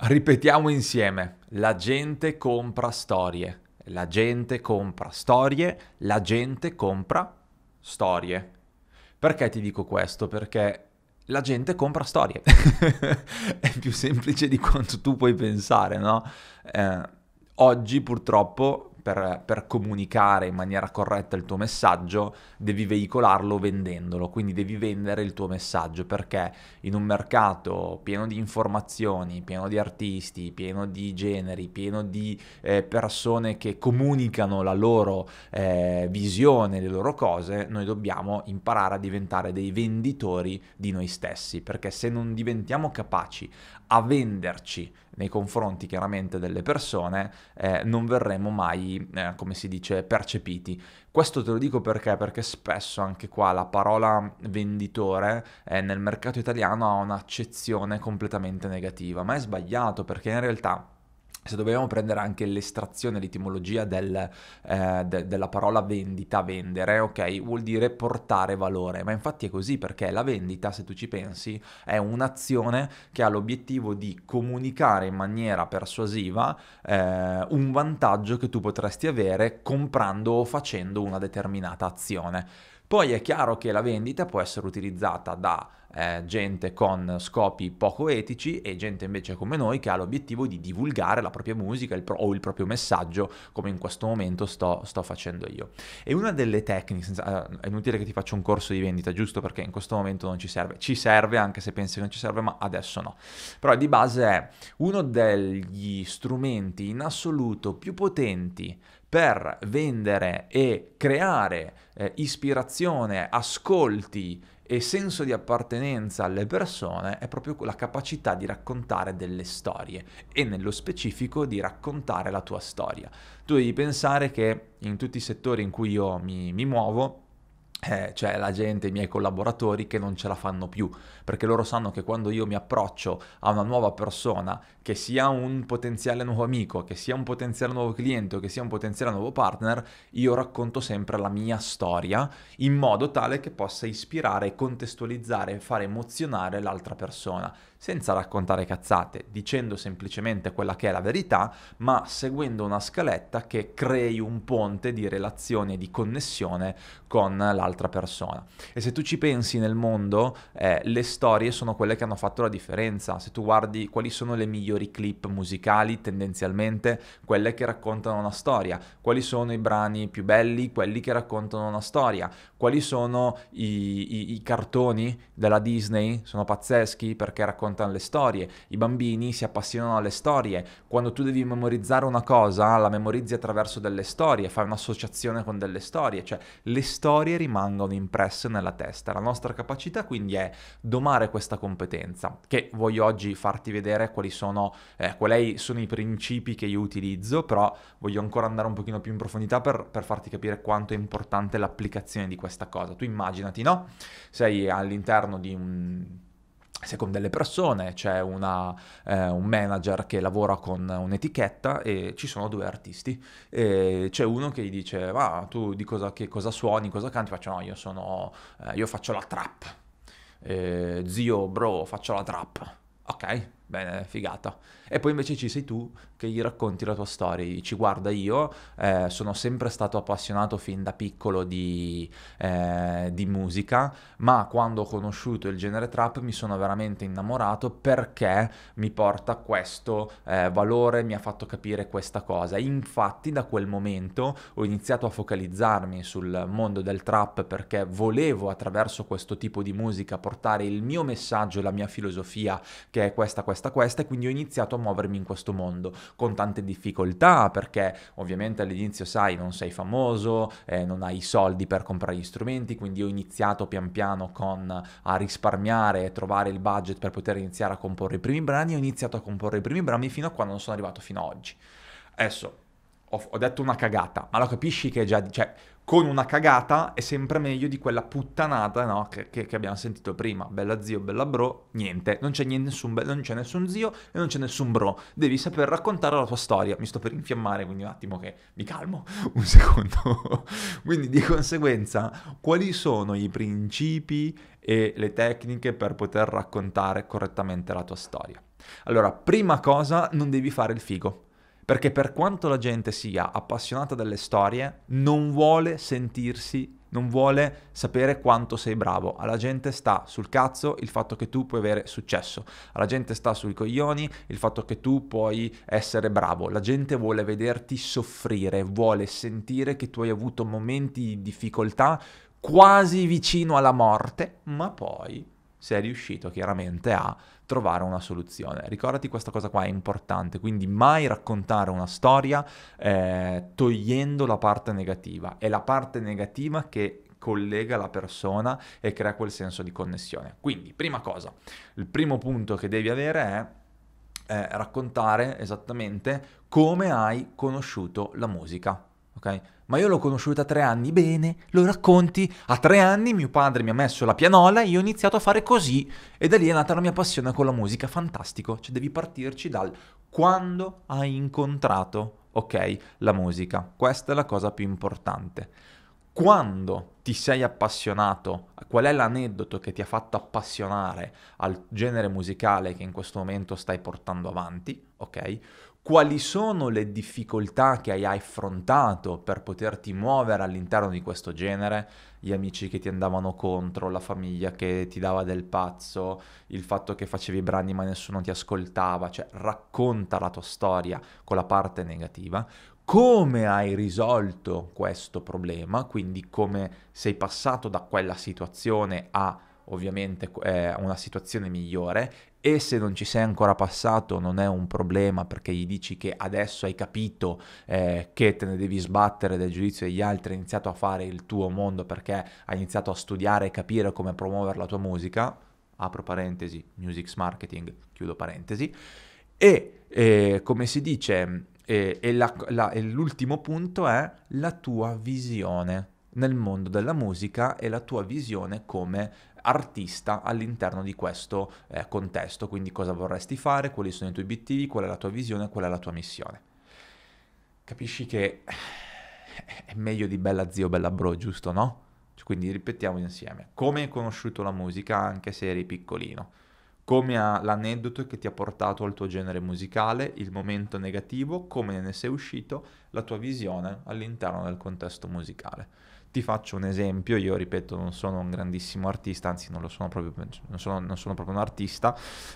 Ripetiamo insieme, la gente compra storie, la gente compra storie, la gente compra storie. Perché ti dico questo? Perché la gente compra storie. È più semplice di quanto tu puoi pensare, no? Eh, oggi purtroppo per, per, comunicare in maniera corretta il tuo messaggio, devi veicolarlo vendendolo, quindi devi vendere il tuo messaggio perché in un mercato pieno di informazioni, pieno di artisti, pieno di generi, pieno di eh, persone che comunicano la loro eh, visione, le loro cose, noi dobbiamo imparare a diventare dei venditori di noi stessi, perché se non diventiamo capaci a venderci nei confronti chiaramente delle persone, eh, non verremo mai eh, come si dice, percepiti. Questo te lo dico perché? Perché spesso anche qua la parola venditore eh, nel mercato italiano ha un'accezione completamente negativa, ma è sbagliato perché in realtà se dobbiamo prendere anche l'estrazione, l'etimologia del, eh, de- della parola vendita, vendere, ok, vuol dire portare valore, ma infatti è così perché la vendita, se tu ci pensi, è un'azione che ha l'obiettivo di comunicare in maniera persuasiva eh, un vantaggio che tu potresti avere comprando o facendo una determinata azione. Poi è chiaro che la vendita può essere utilizzata da eh, gente con scopi poco etici e gente invece come noi che ha l'obiettivo di divulgare la propria musica il pro- o il proprio messaggio come in questo momento sto, sto facendo io. E una delle tecniche, senza, eh, è inutile che ti faccio un corso di vendita giusto perché in questo momento non ci serve, ci serve anche se pensi che non ci serve ma adesso no, però di base è uno degli strumenti in assoluto più potenti per vendere e creare eh, ispirazione, ascolti e senso di appartenenza alle persone è proprio la capacità di raccontare delle storie e nello specifico di raccontare la tua storia. Tu devi pensare che in tutti i settori in cui io mi, mi muovo, eh, cioè la gente, i miei collaboratori che non ce la fanno più, perché loro sanno che quando io mi approccio a una nuova persona, che sia un potenziale nuovo amico, che sia un potenziale nuovo cliente o che sia un potenziale nuovo partner, io racconto sempre la mia storia in modo tale che possa ispirare, contestualizzare e far emozionare l'altra persona, senza raccontare cazzate, dicendo semplicemente quella che è la verità, ma seguendo una scaletta che crei un ponte di relazione e di connessione con l'altra un'altra persona. E se tu ci pensi nel mondo, eh, le storie sono quelle che hanno fatto la differenza. Se tu guardi quali sono le migliori clip musicali, tendenzialmente quelle che raccontano una storia, quali sono i brani più belli, quelli che raccontano una storia, quali sono i, i, i cartoni della Disney, sono pazzeschi perché raccontano le storie, i bambini si appassionano alle storie, quando tu devi memorizzare una cosa, la memorizzi attraverso delle storie, fai un'associazione con delle storie, cioè le storie rimangono rimangano impresse nella testa. La nostra capacità quindi è domare questa competenza, che voglio oggi farti vedere quali sono, eh, quali sono i principi che io utilizzo, però voglio ancora andare un pochino più in profondità per, per farti capire quanto è importante l'applicazione di questa cosa. Tu immaginati, no? Sei all'interno di un secondo delle persone c'è una, eh, un manager che lavora con un'etichetta e ci sono due artisti e c'è uno che gli dice ma tu di cosa, cosa suoni, cosa canti? Faccio no, io, sono, eh, io faccio la trap, eh, zio bro faccio la trap, ok Bene, figata. E poi invece ci sei tu che gli racconti la tua storia, ci guarda io, eh, sono sempre stato appassionato fin da piccolo di, eh, di, musica, ma quando ho conosciuto il genere trap mi sono veramente innamorato perché mi porta questo eh, valore, mi ha fatto capire questa cosa. Infatti da quel momento ho iniziato a focalizzarmi sul mondo del trap perché volevo attraverso questo tipo di musica portare il mio messaggio, la mia filosofia, che è questa, questa questa, questa e quindi ho iniziato a muovermi in questo mondo con tante difficoltà perché ovviamente all'inizio sai non sei famoso, eh, non hai i soldi per comprare gli strumenti, quindi ho iniziato pian piano con, a risparmiare e trovare il budget per poter iniziare a comporre i primi brani, ho iniziato a comporre i primi brani fino a quando non sono arrivato fino ad oggi. Adesso ho, ho detto una cagata, ma lo capisci che già... Cioè, con una cagata è sempre meglio di quella puttanata no, che, che, che, abbiamo sentito prima. Bella zio, bella bro, niente. Non c'è, nessun, be- non c'è nessun zio e non c'è nessun bro. Devi saper raccontare la tua storia. Mi sto per infiammare, quindi un attimo che mi calmo. Un secondo. quindi di conseguenza, quali sono i principi e le tecniche per poter raccontare correttamente la tua storia? Allora, prima cosa, non devi fare il figo. Perché per quanto la gente sia appassionata delle storie, non vuole sentirsi non vuole sapere quanto sei bravo. Alla gente sta sul cazzo il fatto che tu puoi avere successo. Alla gente sta sui coglioni il fatto che tu puoi essere bravo. La gente vuole vederti soffrire, vuole sentire che tu hai avuto momenti di difficoltà quasi vicino alla morte, ma poi se è riuscito chiaramente a trovare una soluzione. Ricordati questa cosa qua è importante, quindi mai raccontare una storia eh, togliendo la parte negativa, è la parte negativa che collega la persona e crea quel senso di connessione. Quindi, prima cosa, il primo punto che devi avere è eh, raccontare esattamente come hai conosciuto la musica ok? Ma io l'ho conosciuta a tre anni, bene, lo racconti, a tre anni mio padre mi ha messo la pianola e io ho iniziato a fare così e da lì è nata la mia passione con la musica, fantastico, cioè devi partirci dal quando hai incontrato, ok, la musica, questa è la cosa più importante. Quando ti sei appassionato, qual è l'aneddoto che ti ha fatto appassionare al genere musicale che in questo momento stai portando avanti, ok? quali sono le difficoltà che hai affrontato per poterti muovere all'interno di questo genere, gli amici che ti andavano contro, la famiglia che ti dava del pazzo, il fatto che facevi brani ma nessuno ti ascoltava, cioè racconta la tua storia con la parte negativa, come hai risolto questo problema, quindi come sei passato da quella situazione a ovviamente è una situazione migliore e se non ci sei ancora passato non è un problema perché gli dici che adesso hai capito eh, che te ne devi sbattere del giudizio degli altri, hai iniziato a fare il tuo mondo perché hai iniziato a studiare e capire come promuovere la tua musica, apro parentesi, musics marketing, chiudo parentesi, e eh, come si dice, eh, e la, la, e l'ultimo punto è la tua visione nel mondo della musica e la tua visione come artista all'interno di questo eh, contesto, quindi cosa vorresti fare, quali sono i tuoi obiettivi, qual è la tua visione, qual è la tua missione. Capisci che è meglio di bella zio, bella bro, giusto no? Cioè, quindi ripetiamo insieme, come hai conosciuto la musica anche se eri piccolino? come ha l'aneddoto che ti ha portato al tuo genere musicale, il momento negativo, come ne sei uscito, la tua visione all'interno del contesto musicale. Ti faccio un esempio, io ripeto non sono un grandissimo artista, anzi non lo sono proprio, non sono, non sono proprio un artista,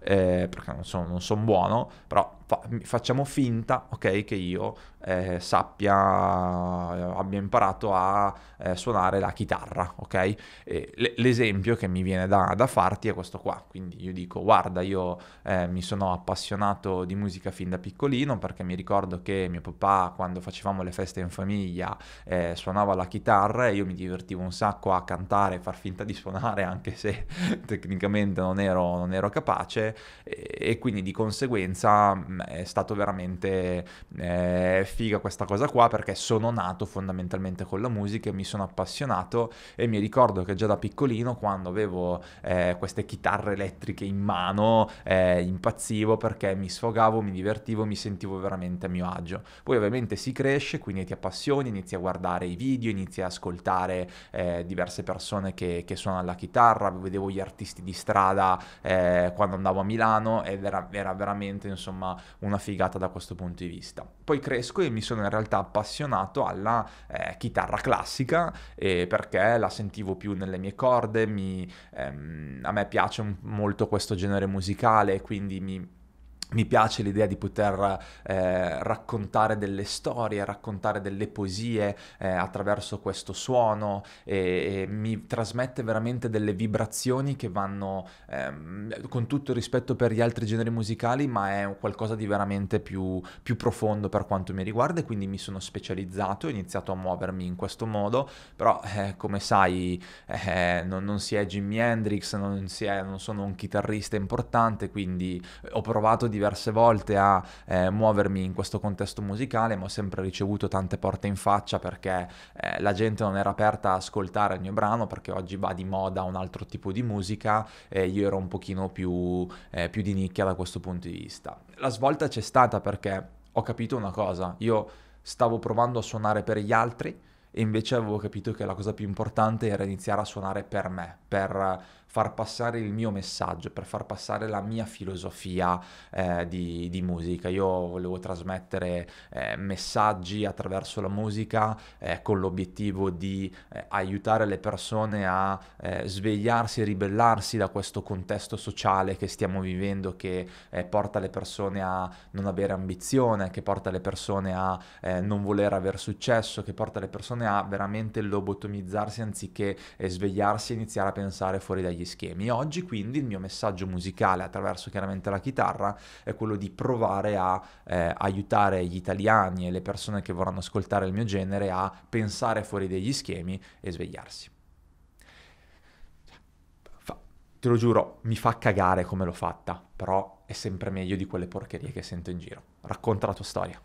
eh, perché non sono, son buono, però fa, facciamo finta, okay, che io eh, sappia, eh, abbia imparato a eh, suonare la chitarra, okay? l'esempio che mi viene da, da, farti è questo qua, quindi io dico guarda io eh, mi sono appassionato di musica fin da piccolino perché mi ricordo che mio papà quando facevamo le feste in famiglia eh, suonava la chitarra, chitarra e io mi divertivo un sacco a cantare, far finta di suonare anche se tecnicamente non ero, non ero capace e, e, quindi di conseguenza mm, è stato veramente eh, figa questa cosa qua perché sono nato fondamentalmente con la musica, e mi sono appassionato e mi ricordo che già da piccolino quando avevo eh, queste chitarre elettriche in mano eh, impazzivo perché mi sfogavo, mi divertivo, mi sentivo veramente a mio agio. Poi ovviamente si cresce, quindi ti appassioni, inizi a guardare i video, inizi a ascoltare ascoltare eh, diverse persone che, che suonano la chitarra, vedevo gli artisti di strada eh, quando andavo a Milano ed era, era veramente insomma una figata da questo punto di vista. Poi cresco e mi sono in realtà appassionato alla eh, chitarra classica eh, perché la sentivo più nelle mie corde, mi, ehm, a me piace molto questo genere musicale, quindi mi mi piace l'idea di poter eh, raccontare delle storie, raccontare delle poesie eh, attraverso questo suono e, e, mi trasmette veramente delle vibrazioni che vanno ehm, con tutto il rispetto per gli altri generi musicali, ma è qualcosa di veramente più, più profondo per quanto mi riguarda e quindi mi sono specializzato, ho iniziato a muovermi in questo modo, però eh, come sai eh, non, non, si è Jimi Hendrix, non, è, non sono un chitarrista importante, quindi ho provato di diverse volte a eh, muovermi in questo contesto musicale, ma ho sempre ricevuto tante porte in faccia perché eh, la gente non era aperta a ascoltare il mio brano perché oggi va di moda un altro tipo di musica e io ero un pochino più, eh, più di nicchia da questo punto di vista. La svolta c'è stata perché ho capito una cosa, io stavo provando a suonare per gli altri, e invece avevo capito che la cosa più importante era iniziare a suonare per me, per far passare il mio messaggio, per far passare la mia filosofia eh, di, di, musica. Io volevo trasmettere eh, messaggi attraverso la musica eh, con l'obiettivo di eh, aiutare le persone a eh, svegliarsi e ribellarsi da questo contesto sociale che stiamo vivendo che eh, porta le persone a non avere ambizione, che porta le persone a non voler avere successo, che porta le persone persone a veramente lobotomizzarsi anziché eh, svegliarsi e iniziare a pensare fuori dagli schemi. Oggi quindi il mio messaggio musicale attraverso chiaramente la chitarra è quello di provare a eh, aiutare gli italiani e le persone che vorranno ascoltare il mio genere a pensare fuori degli schemi e svegliarsi. te lo giuro, mi fa cagare come l'ho fatta, però è sempre meglio di quelle porcherie che sento in giro. Racconta la tua storia.